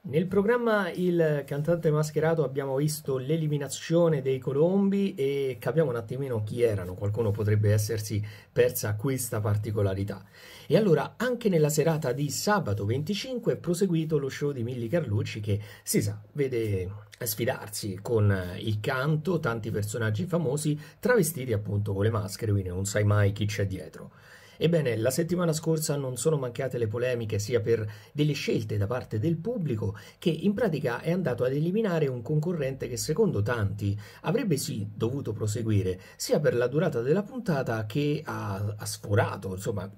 Nel programma Il cantante mascherato abbiamo visto l'eliminazione dei colombi e capiamo un attimino chi erano, qualcuno potrebbe essersi persa questa particolarità. E allora anche nella serata di sabato 25 è proseguito lo show di Milli Carlucci che si sa, vede sfidarsi con il canto tanti personaggi famosi travestiti appunto con le maschere, quindi non sai mai chi c'è dietro. Ebbene, la settimana scorsa non sono mancate le polemiche sia per delle scelte da parte del pubblico che in pratica è andato ad eliminare un concorrente che secondo tanti avrebbe sì dovuto proseguire, sia per la durata della puntata che ha, ha sforato, insomma,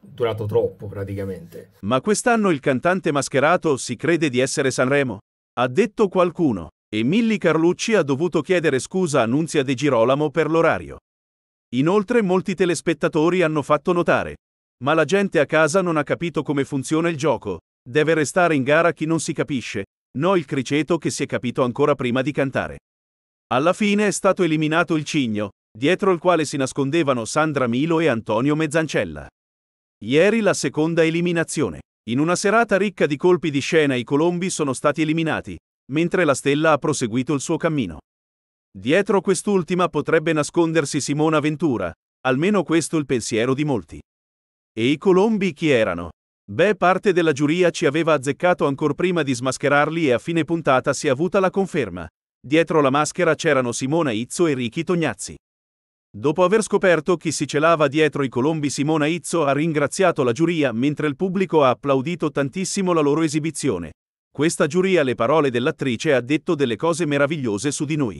durato troppo praticamente. Ma quest'anno il cantante mascherato si crede di essere Sanremo, ha detto qualcuno, e Milli Carlucci ha dovuto chiedere scusa a Nunzia De Girolamo per l'orario. Inoltre molti telespettatori hanno fatto notare. Ma la gente a casa non ha capito come funziona il gioco. Deve restare in gara chi non si capisce, no il criceto che si è capito ancora prima di cantare. Alla fine è stato eliminato il cigno, dietro il quale si nascondevano Sandra Milo e Antonio Mezzancella. Ieri la seconda eliminazione. In una serata ricca di colpi di scena i colombi sono stati eliminati, mentre la stella ha proseguito il suo cammino. Dietro quest'ultima potrebbe nascondersi Simona Ventura, almeno questo il pensiero di molti. E i colombi chi erano? Beh, parte della giuria ci aveva azzeccato ancor prima di smascherarli e a fine puntata si è avuta la conferma. Dietro la maschera c'erano Simona Izzo e Ricky Tognazzi. Dopo aver scoperto chi si celava dietro i colombi Simona Izzo ha ringraziato la giuria mentre il pubblico ha applaudito tantissimo la loro esibizione. Questa giuria le parole dell'attrice ha detto delle cose meravigliose su di noi.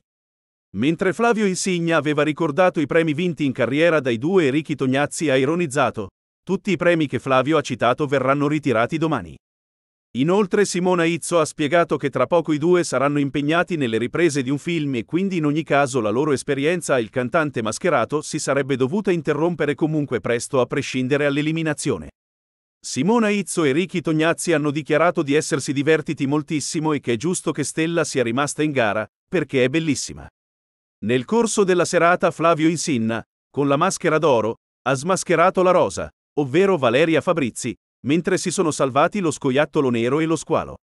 Mentre Flavio Insigna aveva ricordato i premi vinti in carriera dai due e Ricky Tognazzi ha ironizzato, tutti i premi che Flavio ha citato verranno ritirati domani. Inoltre Simona Izzo ha spiegato che tra poco i due saranno impegnati nelle riprese di un film e quindi in ogni caso la loro esperienza e il cantante mascherato si sarebbe dovuta interrompere comunque presto a prescindere all'eliminazione. Simona Izzo e Ricky Tognazzi hanno dichiarato di essersi divertiti moltissimo e che è giusto che Stella sia rimasta in gara, perché è bellissima. Nel corso della serata Flavio Insinna, con la maschera d'oro, ha smascherato la rosa, ovvero Valeria Fabrizi, mentre si sono salvati lo scoiattolo nero e lo squalo.